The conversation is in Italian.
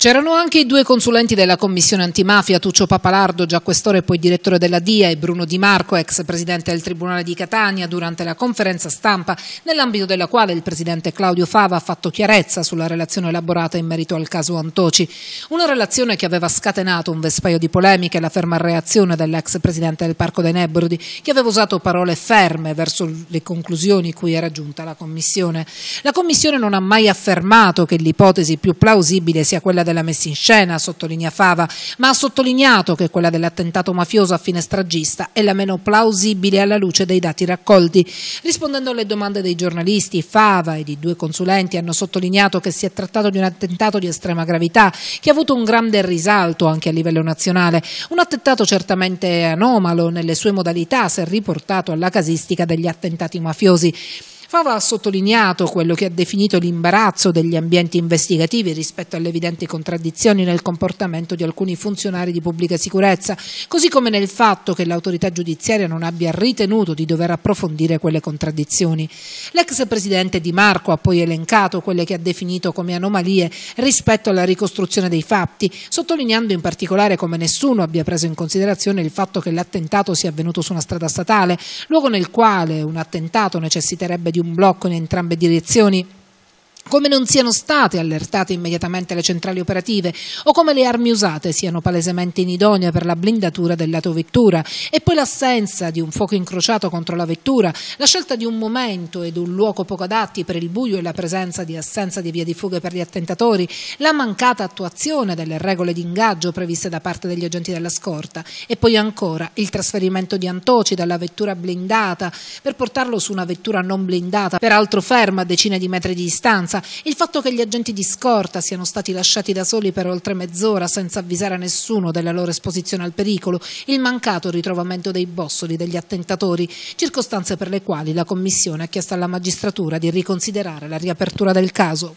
C'erano anche i due consulenti della commissione antimafia, Tuccio Papalardo, già questore e poi direttore della DIA, e Bruno Di Marco, ex presidente del Tribunale di Catania, durante la conferenza stampa, nell'ambito della quale il presidente Claudio Fava ha fatto chiarezza sulla relazione elaborata in merito al caso Antoci. Una relazione che aveva scatenato un vespaio di polemiche e la ferma reazione dell'ex presidente del Parco dei Nebrodi, che aveva usato parole ferme verso le conclusioni cui era giunta la commissione. La commissione non ha mai affermato che l'ipotesi più plausibile sia quella della messa in scena, sottolinea Fava, ma ha sottolineato che quella dell'attentato mafioso a fine stragista è la meno plausibile alla luce dei dati raccolti. Rispondendo alle domande dei giornalisti, Fava ed i due consulenti hanno sottolineato che si è trattato di un attentato di estrema gravità che ha avuto un grande risalto anche a livello nazionale, un attentato certamente anomalo nelle sue modalità se riportato alla casistica degli attentati mafiosi. Fava ha sottolineato quello che ha definito l'imbarazzo degli ambienti investigativi rispetto alle evidenti contraddizioni nel comportamento di alcuni funzionari di pubblica sicurezza, così come nel fatto che l'autorità giudiziaria non abbia ritenuto di dover approfondire quelle contraddizioni. L'ex presidente Di Marco ha poi elencato quelle che ha definito come anomalie rispetto alla ricostruzione dei fatti, sottolineando in particolare come nessuno abbia preso in considerazione il fatto che l'attentato sia avvenuto su una strada statale, luogo nel quale un attentato necessiterebbe di di un blocco in entrambe direzioni come non siano state allertate immediatamente le centrali operative o come le armi usate siano palesemente inidonee per la blindatura dell'autovettura e poi l'assenza di un fuoco incrociato contro la vettura, la scelta di un momento ed un luogo poco adatti per il buio e la presenza di assenza di via di fuga per gli attentatori, la mancata attuazione delle regole di ingaggio previste da parte degli agenti della scorta e poi ancora il trasferimento di Antoci dalla vettura blindata per portarlo su una vettura non blindata, peraltro ferma a decine di metri di distanza scorta, il fatto che gli agenti di scorta siano stati lasciati da soli per oltre mezz'ora senza avvisare nessuno della loro esposizione al pericolo, il mancato ritrovamento dei bossoli degli attentatori, circostanze per le quali la Commissione ha chiesto alla magistratura di riconsiderare la riapertura del caso.